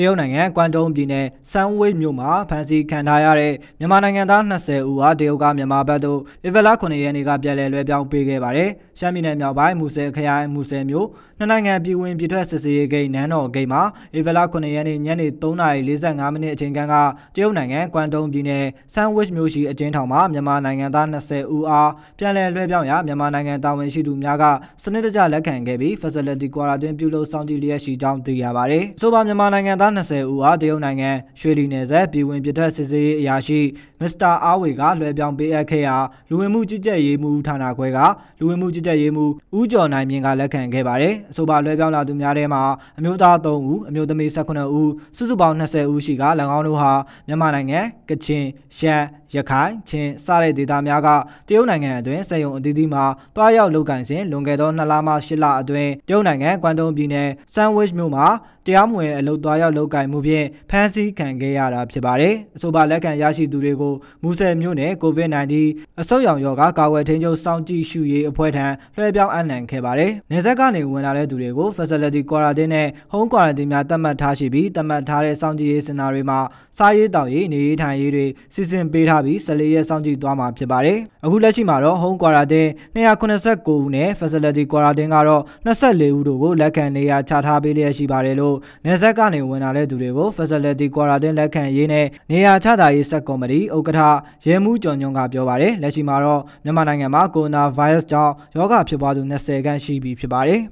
တရုတ်နိုင်ငံကွမ်တုံပြည်နယ်ဆန်ဝေးမြို့မှာဖမ်းဆီးခံထားရတဲ့မြန်မာနိုင်ငံသား20ဦးဟာတရုတ်ကမြန်မာဘက်သို့ဧပြီလ9ရက်နေ့ကပြည်လဲလွှဲပြောင်းပေးခဲ့ပါတယ်။ရှမ်းပြည်နယ်မြောက်ပိုင်းမူဆယ်ခရိုင်မူဆယ်မြို့နှစ်နိုင်ငံပြည်ဝင်ပြည်ထွက်စစ်ဆေးရေးဂိတ်နန်းတော်ဂိတ်မှာဧပြီလ9ရက်နေ့ညနေ3:45မိနစ်အချိန်ကတရုတ်နိုင်ငံကွမ်တုံပြည်နယ်ဆန်ဝေးမြို့ရှိအကျဉ်းထောင်မှာမြန်မာနိုင်ငံသား20ဦးအားပြည်လဲလွှဲပြောင်းရာမြန်မာနိုင်ငံတာဝန်ရှိသူများကစနစ်တကျလက်ခံခဲ့ပြီး facility quarantine ပြုလုပ်စောင့်ကြည့်လျက်ရှိကြောင်းသိရပါတယ်။ဆိုပါမြန်မာနိုင်ငံသား20ဦးအားတရုတ်နိုင်ငံရွှေလီနယ်ဆက်ပြည်ဝင်ပြထွက်စစ်ဆေးရေးအရာရှိမစ္စတာအာဝေကလွှဲပြောင်းပေးအပ်ခဲ့ရာလူဝင်မှုကြီးကြပ်ရေးမှူးဌာနခွဲကလူဝင်မှုကြီးကြပ်ရေးမှူးဦးကျော်နိုင်မြင့်ကလက်ခံခဲ့ပါတယ်။အဆိုပါလွှဲပြောင်းလာသူများထဲမှာအမျိုးသား3ဦးအမျိုးသမီး18ဦးစုစုပေါင်း20ဦးရှိက၎င်းတို့ဟာမြန်မာနိုင်ငံကချင်ရှမ်းရခိုင်ချင်းစတဲ့ဒေသများကတရုတ်နိုင်ငံအတွင်းစေယုံအသီးသီးမှာတွားရောက်လုပ်ကိုင်စဉ်လွန်ခဲ့သော2လမှ8လအတွင်းတရုတ်နိုင်ငံကွမ်တုံပြည်နယ်ဆန်ဝစ်မြို့မှာတရားမဝင်အလုပ်တွားရောက်လုပ်ကင်မှုဖြင့်ဖမ်းဆီးခံခဲ့ရတာဖြစ်ပါတယ်။အဆိုပါလက်ခံရရှိသူတွေကိုမူဆယ်မြို့နယ် COVID-19 အဆုတ်ရောင်ရောဂါကာကွယ်ထိန်းချုပ်စောင့်ကြည့်ရှုရေးအဖွဲ့ထံလွှဲပြောင်းအနှံခဲ့ပါတယ်။နေဆက်ကနေဝင်လာတဲ့သူတွေကို facility quarantine နဲ့ home quarantine များသတ်မှတ်ထားရှိပြီးသတ်မှတ်ထားတဲ့စောင့်ကြည့်ရေးစင်တာတွေမှာစားရေးတောက်ရေးနေရေးထိုင်ရေးတွေစီစဉ်ပေးထားပြီး14ရက်စောင့်ကြည့်သွားမှာဖြစ်ပါတယ်။အခုလက်ရှိမှာတော့ home quarantine 289ဦးနဲ့ facility quarantine ကတော့24ဦးတို့ကိုလက်ခံနေရချထားပေးလျက်ရှိပါတယ်လို့နေဆက်ကနေဝင်လာတဲ့သူတွေကို facility quarantine လက်ခံရေးနဲ့နေရာချတာရေးဆက်ကော်မတီဥက္ကဋ္ဌရဲမှုကျော်ညွန့်ကပြောပါတယ်လက်ရှိမှာတော့မြန်မာနိုင်ငံမှာ coronavirus ကြောင့်ရောဂါဖြစ်ပွားသူ20ခန့်ရှိပြီဖြစ်ပါတယ်